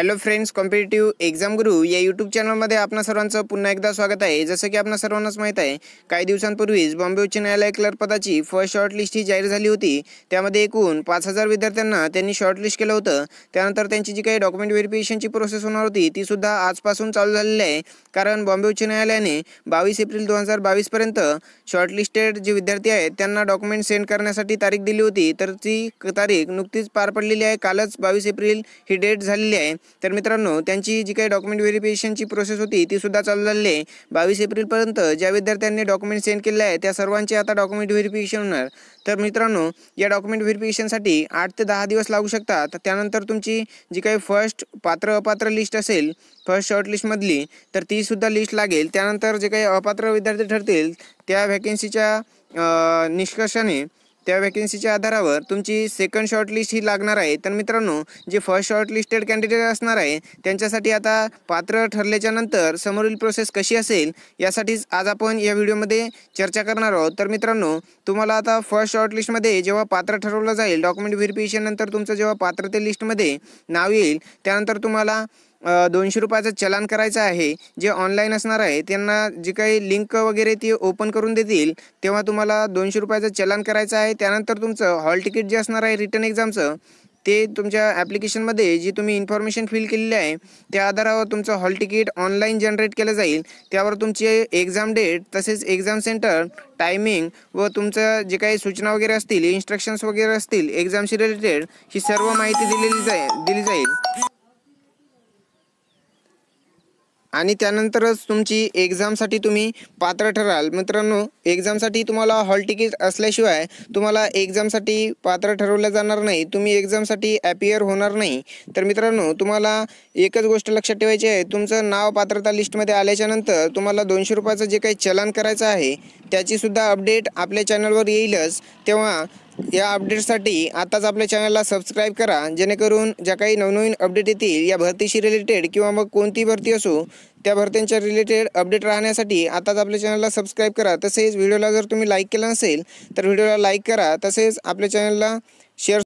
hello friends competitive exam गुरु या YouTube चॅनलमध्ये आपणा सर्वांचं पुन्हा एकदा स्वागत आहे जसं की आपणा सर्वांनाच माहीत आहे काही दिवसांपूर्वीच बॉम्बे उच्च न्यायालय क्लर्क पदाची फर्स्ट शॉर्टलिस्ट ही जाहीर झाली होती त्यामध्ये एकूण पाच हजार विद्यार्थ्यांना त्यांनी शॉर्टलिस्ट केलं होतं त्यानंतर त्यांची जी काही डॉक्युमेंट व्हेरिफिकेशनची प्रोसेस होणार होती ती सुद्धा आजपासून चालू झालेली आहे कारण बॉम्बे उच्च न्यायालयाने बावीस एप्रिल दोन हजार बावीसपर्यंत शॉर्टलिस्टेड जे विद्यार्थी आहेत त्यांना डॉक्युमेंट सेंड करण्यासाठी तारीख दिली होती तर ती तारीख नुकतीच पार पडलेली आहे कालच बावीस एप्रिल ही डेट झालेली आहे तर मित्रांनो त्यांची जी काही डॉक्युमेंट व्हेरिफिकेशनची प्रोसेस होती ती सुद्धा चालू झाली आहे बावीस एप्रिलपर्यंत ज्या विद्यार्थ्यांनी डॉक्युमेंट सेंड केले आहे त्या सर्वांचे आता डॉक्युमेंट व्हेरिफिकेशन होणार तर मित्रांनो या डॉक्युमेंट व्हेरिफिकेशनसाठी आठ ते दहा दिवस लागू शकतात त्यानंतर तुमची जी काही फर्स्ट पात्र अपात्र लिस्ट असेल फर्स्ट शॉर्ट लिस्टमधली तर तीसुद्धा लिस्ट लागेल त्यानंतर जे काही अपात्र विद्यार्थी ठरतील त्या व्हॅकेन्सीच्या निष्कर्षाने त्या वॅकन्सीच्या आधारावर तुमची सेकंड शॉर्टलिस्ट ही लागणार आहे तर मित्रांनो जे फर्स्ट शॉर्टलिस्टेड कॅन्डिडेट असणार आहे त्यांच्यासाठी आता पात्र ठरल्याच्यानंतर नंतर समोरील प्रोसेस कशी असेल यासाठीच आज आपण या व्हिडिओमध्ये चर्चा करणार आहोत तर मित्रांनो तुम्हाला आता फर्स्ट शॉर्टलिस्टमध्ये जेव्हा पात्र ठरवलं जाईल डॉक्युमेंट व्हेरिफिकेशन नंतर तुमचं जेव्हा पात्रते लिस्टमध्ये नाव येईल त्यानंतर तुम्हाला दोनशे रुपयाचं चलान करायचं आहे जे ऑनलाईन असणार आहे त्यांना जी काही लिंक वगैरे ती ओपन करून देतील तेव्हा तुम्हाला दोनशे रुपयाचं चलान करायचं आहे त्यानंतर तुमचं हॉल तिकीट जे असणार आहे रिटर्न एक्झामचं ते तुमच्या ॲप्लिकेशनमध्ये जी तुम्ही इन्फॉर्मेशन फिल केलेली आहे त्या आधारावर तुमचं हॉल तिकीट ऑनलाईन जनरेट केलं जाईल त्यावर तुमची एक्झाम डेट तसेच एक्झाम सेंटर टायमिंग व तुमचं जे काही सूचना वगैरे असतील इन्स्ट्रक्शन्स वगैरे असतील एक्झामशी रिलेटेड ही सर्व माहिती दिलेली जाईल दिली जाईल आणि त्यानंतरच तुमची एक्झामसाठी तुम्ही पात्र ठराल मित्रांनो एक्झामसाठी तुम्हाला हॉल तिकीट असल्याशिवाय तुम्हाला एक्झामसाठी पात्र ठरवलं जाणार नाही तुम्ही एक्झामसाठी ॲपियर होणार नाही तर मित्रांनो तुम्हाला एकच गोष्ट लक्षात ठेवायची आहे तुमचं नाव पात्रता लिस्टमध्ये आल्याच्यानंतर तुम्हाला दोनशे रुपयाचं जे काही चलन करायचं आहे त्याचीसुद्धा अपडेट आपल्या चॅनलवर येईलच तेव्हा या अपडेटसाठी आताच आपल्या चॅनलला सबस्क्राईब करा जेणेकरून ज्या काही नवनवीन अपडेट येतील या भरतीशी रिलेटेड किंवा मग कोणती भरती असो त्या भरतींच्या रिलेटेड अपडेट राहण्यासाठी आताच आपल्या चॅनलला सबस्क्राईब करा तसेच व्हिडिओला जर तुम्ही लाईक केला नसेल तर व्हिडिओला लाईक करा तसेच आपल्या चॅनलला शेअर